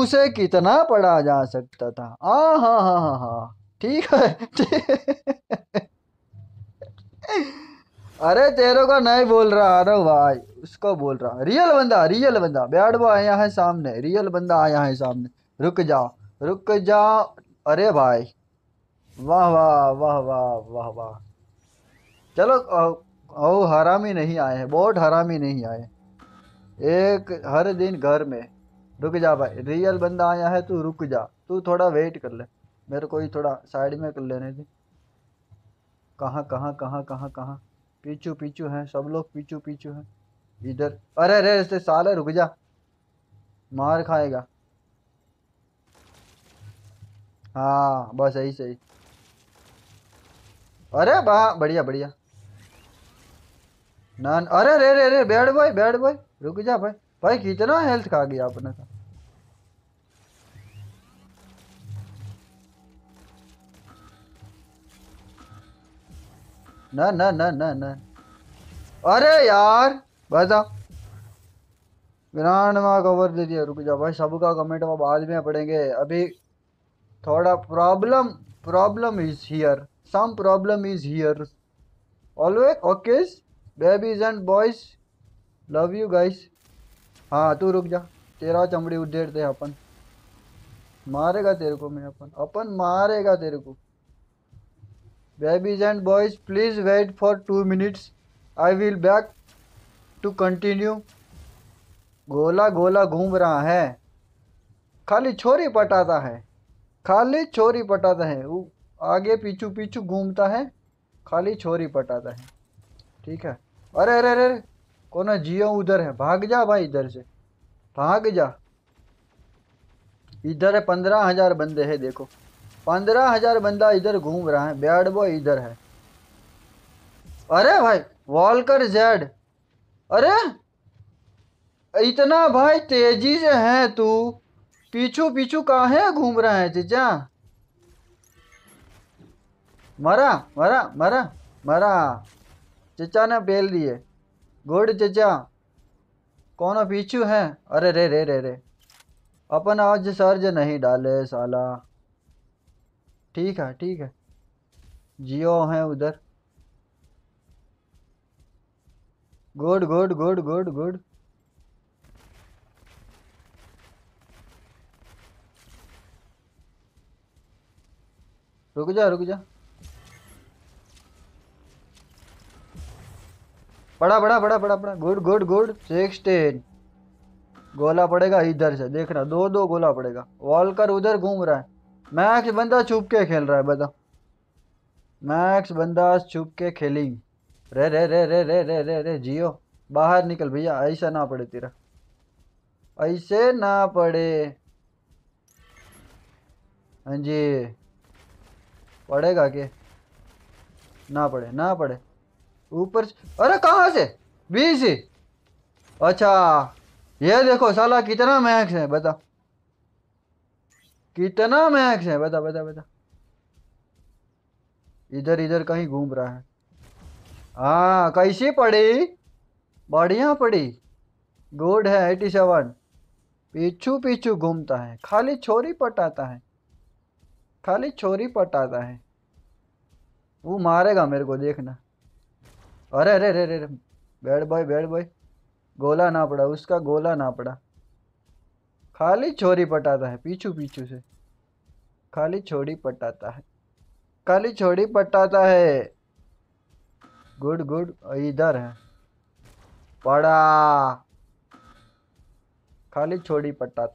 उसे कितना पढ़ा जा सकता था आ हाँ हाँ हा हा ठीक है अरे तेरे को नहीं बोल रहा अरे भाई उसको बोल रहा रियल बंदा रियल बंदा बैठ वो आया है सामने रियल बंदा आया है सामने रुक जा रुक जा अरे भाई वाह वाह वाह वाह वाह वाह चलो ओ हरामी नहीं आए हैं बहुत हरामी नहीं आए एक हर दिन घर में रुक जा भाई रियल बंदा आया है तू रुक जा तू थोड़ा वेट कर ले मेरे को ही थोड़ा साइड में कर लेने दी कहाँ कहाँ कहाँ कहाँ कहाँ पीछू पीछू हैं सब लोग पीछू पीछू हैं इधर अरे अरे है रुक जा मार खाएगा हाँ बस यही सही अरे वाह बढ़िया बढ़िया ना अरे रे रे रे बैड बॉय बैड बॉय रुक जा भाई भाई कितना हेल्थ खा गया अपने का तो। ना ना ना ना ना अरे यार बता विरानवा कवर दे दिया रुक जा भाई सबका कमेंट वो बाद में पढ़ेंगे अभी थोड़ा problem problem is here some problem is here always okay babies and boys love you guys हाँ तू रुक जा तेरा चमड़ी उधेड़ते अपन मारेगा तेरे को मैं अपन अपन मारेगा तेरे को babies and boys please wait for two minutes I will back to continue गोला गोला घूम रहा है खाली छोरी पटाता है खाली छोरी पटाता है वो आगे पीछू पीछू घूमता है खाली छोरी पटाता है ठीक है अरे अरे अरे कौन जियो उधर है भाग जा भाई इधर से भाग जा इधर पंद्रह हजार बंदे हैं देखो पंद्रह हजार बंदा इधर घूम रहा है बैड बॉय इधर है अरे भाई वॉलकर जेड अरे इतना भाई तेजी से है तू पीछू पीछू कहा घूम रहा है चीचा मरा मरा मरा मरा चचा ने बेल दिए गुड चचा कौन पीछू है अरे रे रे रे रे अपन आज सर्ज नहीं डाले साला ठीक है ठीक है जियो है उधर good good good good good रुक जा रुक जा बड़ा बड़ा बड़ा बड़ा बड़ा गुड गुड गुड सिक्सटीन गोला पड़ेगा इधर से देखना दो दो गोला पड़ेगा वॉलकर उधर घूम रहा है मैक्स बंदा छुप के खेल रहा है बता मैक्स बंदा छुप के खेली रे रे रे रे रे रे रे रे जियो बाहर निकल भैया ऐसा ना पड़े तेरा ऐसे ना पड़े हाँ जी पड़ेगा के ना पड़े ना पड़े ऊपर अरे कहाँ से बीस अच्छा ये देखो साला कितना मैक्स है बता कितना मैक्स है बता बता बता इधर इधर कहीं घूम रहा है हाँ कैसी पड़ी बढ़िया पड़ी गुड है एटी सेवन पीछू पीछू घूमता है खाली छोरी पटाता है खाली छोरी पटाता है वो मारेगा मेरे को देखना अरे अरे अरे अरे बैड बॉय बैड बॉय गोला ना पड़ा उसका गोला ना पड़ा खाली छोरी पटाता है पीछू पीछू से खाली छोड़ी पटाता है खाली छोड़ी पटाता है गुड गुड इधर है पड़ा खाली छोड़ी पटाता